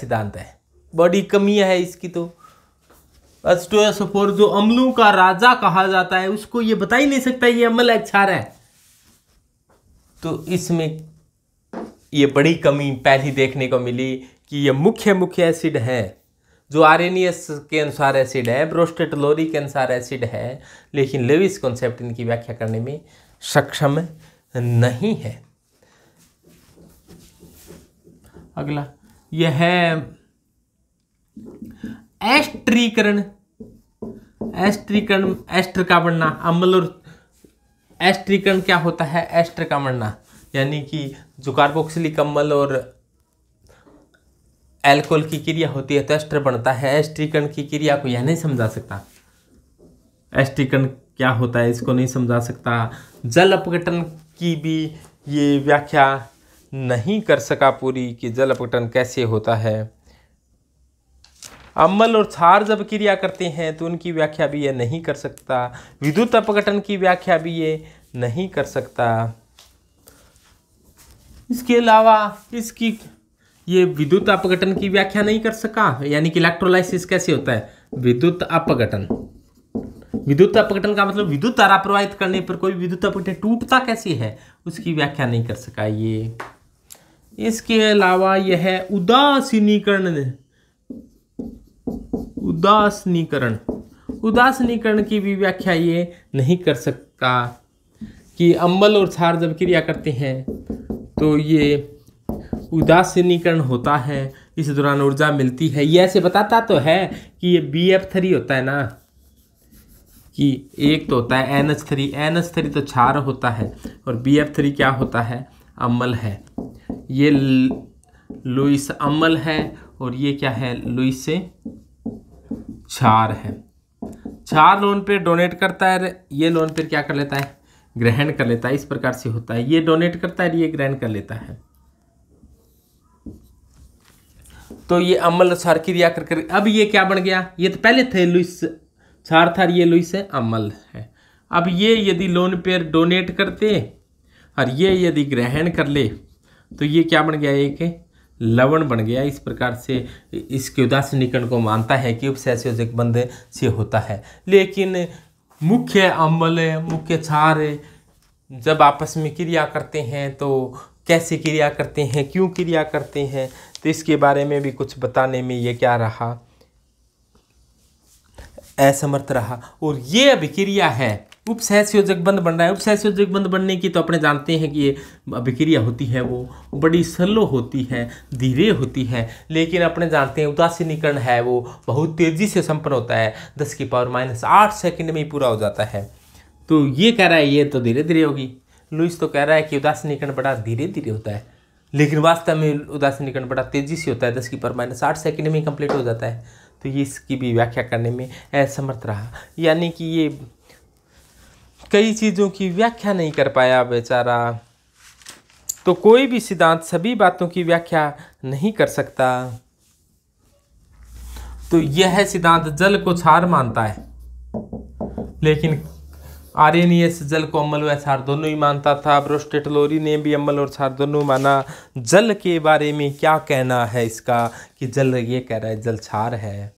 सिद्धांत है बड़ी कमी है इसकी तो अस्टोसफोर तो जो अम्लों का राजा कहा जाता है उसको ये बता ही नहीं सकता ये अमल अक्षार है तो इसमें ये बड़ी कमी पहली देखने को मिली कि ये मुख्य मुख्य एसिड है जो आर के अनुसार एसिड है ब्रोस्टेटलोरी के अनुसार एसिड है लेकिन लेविस कॉन्सेप्ट इनकी व्याख्या करने में सक्षम नहीं है अगला यह एस्ट्रीकरण एस्ट्रीकरण एस्टर का बनना अम्ल और एस्ट्रीकरण क्या होता है एस्टर का बनना यानी कि जो कार्बोक्सिलिक अम्ल और एल्कोहल की क्रिया होती है तो एस्टर बनता है एस्ट्रीकरण की क्रिया को यह नहीं समझा सकता एस्ट्रीकरण क्या होता है इसको नहीं समझा सकता जल अपघटन की भी ये व्याख्या नहीं कर सका पूरी कि जल अपघटन कैसे होता है अम्बल और क्षार जब क्रिया करते हैं तो उनकी व्याख्या भी ये नहीं कर सकता विद्युत अपघटन की व्याख्या भी ये नहीं कर सकता इसके अलावा इसकी ये विद्युत अपघटन की व्याख्या नहीं कर सका यानी कि इलेक्ट्रोलाइसिस कैसे होता है विद्युत अपघटन विद्युत अपघटन का मतलब विद्युत तारा प्रवाहित करने पर कोई विद्युत अपघटन टूटता कैसे है उसकी व्याख्या नहीं कर सका ये इसके अलावा यह उदासीनीकरण उदासनीकरण उदासनीकरण की भी व्याख्या ये नहीं कर सकता कि अम्बल और क्षार जब क्रिया करते हैं तो ये उदासीनीकरण होता है इस दौरान ऊर्जा मिलती है ये ऐसे बताता तो है कि ये बी एफ थ्री होता है ना कि एक तो होता है N H three N H three तो क्षार होता है और बी एफ थ्री क्या होता है अम्बल है ये लुइस अमल है और ये क्या है लुइस से चार है चार लोन पे डोनेट करता है ये लोन पे क्या कर लेता है ग्रहण कर लेता है इस प्रकार से होता है ये डोनेट करता है ये ग्रहण कर लेता है तो ये अमल अनुसार क्रिया कर कर अब ये क्या बन गया ये तो पहले थे लुइस चार था ये लुइस है अमल है अब ये यदि लोन पेयर डोनेट करते और ये यदि ग्रहण कर ले तो ये क्या बन गया एक लवण बन गया इस प्रकार से इसके उदासनीकरण को मानता है कि उपसैसियोजिक बंध से होता है लेकिन मुख्य अम्बल मुख्य क्षार जब आपस में क्रिया करते हैं तो कैसे क्रिया करते हैं क्यों क्रिया करते हैं तो इसके बारे में भी कुछ बताने में ये क्या रहा असमर्थ रहा और ये अभिक्रिया है उपसहय योजकबंध बन रहा है उपसहय योजकबंध बनने की तो अपने जानते हैं कि ये अभिक्रिया होती है वो बड़ी सलो होती है धीरे होती है लेकिन अपने जानते हैं उदासीनीकरण है वो बहुत तेज़ी से संपन्न होता है दस की पावर माइनस आठ सेकेंड में ही पूरा हो जाता है तो ये कह रहा है ये तो धीरे धीरे होगी लुइस तो कह रहा है कि उदासीनीकरण बड़ा धीरे धीरे होता है लेकिन वास्तव में उदासीनीकरण बड़ा तेज़ी से होता है दस की पावर माइनस आठ सेकेंड में ही कंप्लीट हो जाता है तो ये इसकी भी व्याख्या करने में असमर्थ रहा यानी कि ये कई चीज़ों की व्याख्या नहीं कर पाया बेचारा तो कोई भी सिद्धांत सभी बातों की व्याख्या नहीं कर सकता तो यह सिद्धांत जल को छार मानता है लेकिन आर्यनियस जल को अम्ल व छार दोनों ही मानता था ब्रोस्टेटलोरी ने भी अम्ल और छार दोनों माना जल के बारे में क्या कहना है इसका कि जल ये कह रहा है जल छार है